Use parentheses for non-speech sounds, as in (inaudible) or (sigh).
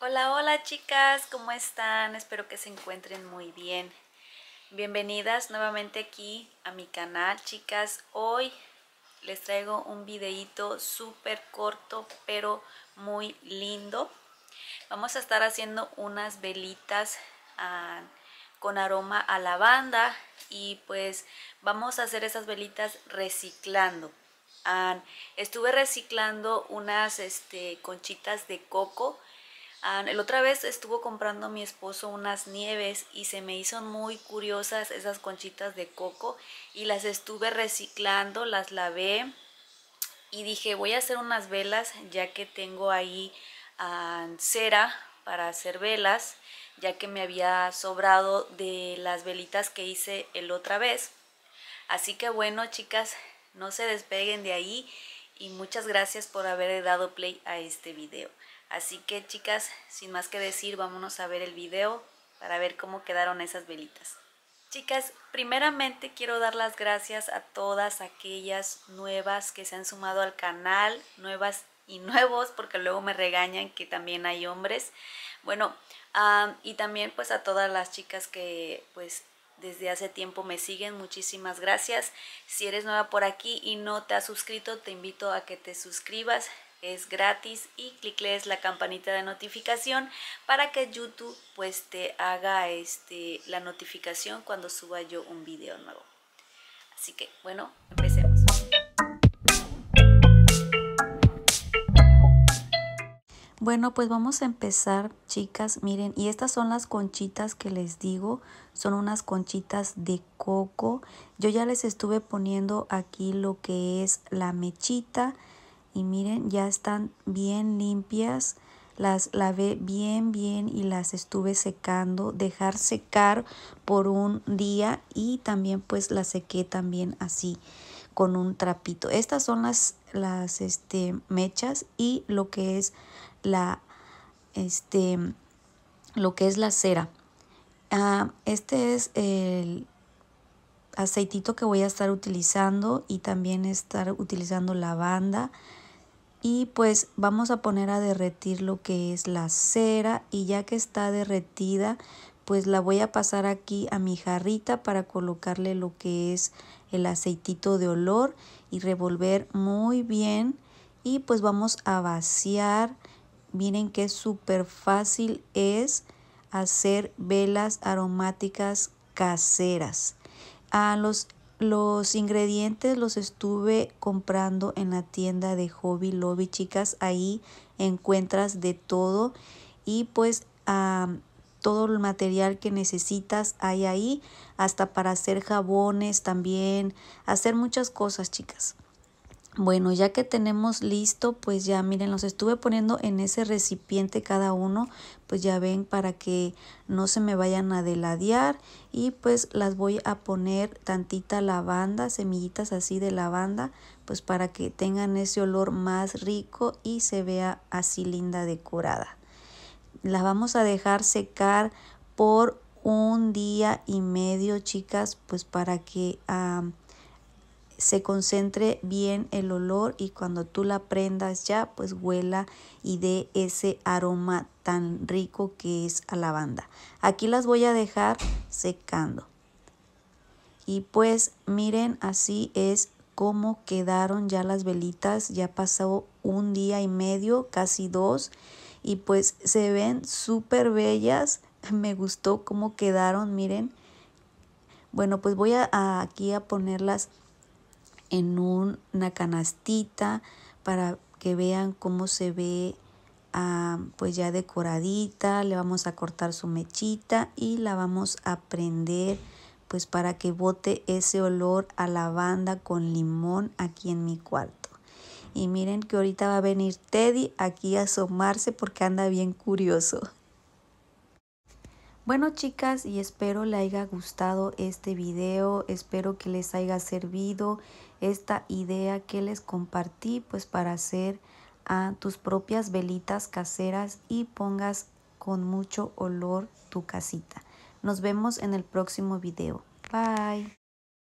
Hola, hola chicas, ¿cómo están? Espero que se encuentren muy bien. Bienvenidas nuevamente aquí a mi canal, chicas. Hoy les traigo un videito súper corto, pero muy lindo. Vamos a estar haciendo unas velitas ah, con aroma a lavanda y pues vamos a hacer esas velitas reciclando. Ah, estuve reciclando unas este, conchitas de coco Ah, el otra vez estuvo comprando mi esposo unas nieves y se me hizo muy curiosas esas conchitas de coco y las estuve reciclando, las lavé y dije voy a hacer unas velas ya que tengo ahí ah, cera para hacer velas ya que me había sobrado de las velitas que hice el otra vez. Así que bueno chicas, no se despeguen de ahí y muchas gracias por haber dado play a este video. Así que chicas, sin más que decir, vámonos a ver el video para ver cómo quedaron esas velitas. Chicas, primeramente quiero dar las gracias a todas aquellas nuevas que se han sumado al canal, nuevas y nuevos, porque luego me regañan que también hay hombres. Bueno, y también pues a todas las chicas que pues desde hace tiempo me siguen, muchísimas gracias. Si eres nueva por aquí y no te has suscrito, te invito a que te suscribas es gratis y clicles la campanita de notificación para que YouTube pues te haga este, la notificación cuando suba yo un video nuevo. Así que bueno, empecemos. Bueno, pues vamos a empezar, chicas. Miren, y estas son las conchitas que les digo. Son unas conchitas de coco. Yo ya les estuve poniendo aquí lo que es la mechita y miren, ya están bien limpias. Las lavé bien, bien y las estuve secando. Dejar secar por un día y también pues las sequé también así con un trapito. Estas son las, las este, mechas y lo que es la, este, lo que es la cera. Ah, este es el aceitito que voy a estar utilizando y también estar utilizando lavanda y pues vamos a poner a derretir lo que es la cera y ya que está derretida pues la voy a pasar aquí a mi jarrita para colocarle lo que es el aceitito de olor y revolver muy bien y pues vamos a vaciar miren qué súper fácil es hacer velas aromáticas caseras a los los ingredientes los estuve comprando en la tienda de Hobby Lobby, chicas. Ahí encuentras de todo y pues todo el material que necesitas hay ahí, hasta para hacer jabones también, hacer muchas cosas, chicas. Bueno, ya que tenemos listo, pues ya miren, los estuve poniendo en ese recipiente cada uno, pues ya ven para que no se me vayan a deladear y pues las voy a poner tantita lavanda, semillitas así de lavanda, pues para que tengan ese olor más rico y se vea así linda decorada. Las vamos a dejar secar por un día y medio, chicas, pues para que... Ah, se concentre bien el olor y cuando tú la prendas ya, pues huela y dé ese aroma tan rico que es a lavanda. Aquí las voy a dejar secando. Y pues miren, así es cómo quedaron ya las velitas. Ya pasó un día y medio, casi dos. Y pues se ven súper bellas. (laughs) Me gustó cómo quedaron, miren. Bueno, pues voy a, aquí a ponerlas en una canastita para que vean cómo se ve ah, pues ya decoradita, le vamos a cortar su mechita y la vamos a prender pues para que bote ese olor a lavanda con limón aquí en mi cuarto. Y miren que ahorita va a venir Teddy aquí a asomarse porque anda bien curioso. Bueno chicas y espero les haya gustado este video, espero que les haya servido esta idea que les compartí pues para hacer a ah, tus propias velitas caseras y pongas con mucho olor tu casita. Nos vemos en el próximo video. Bye.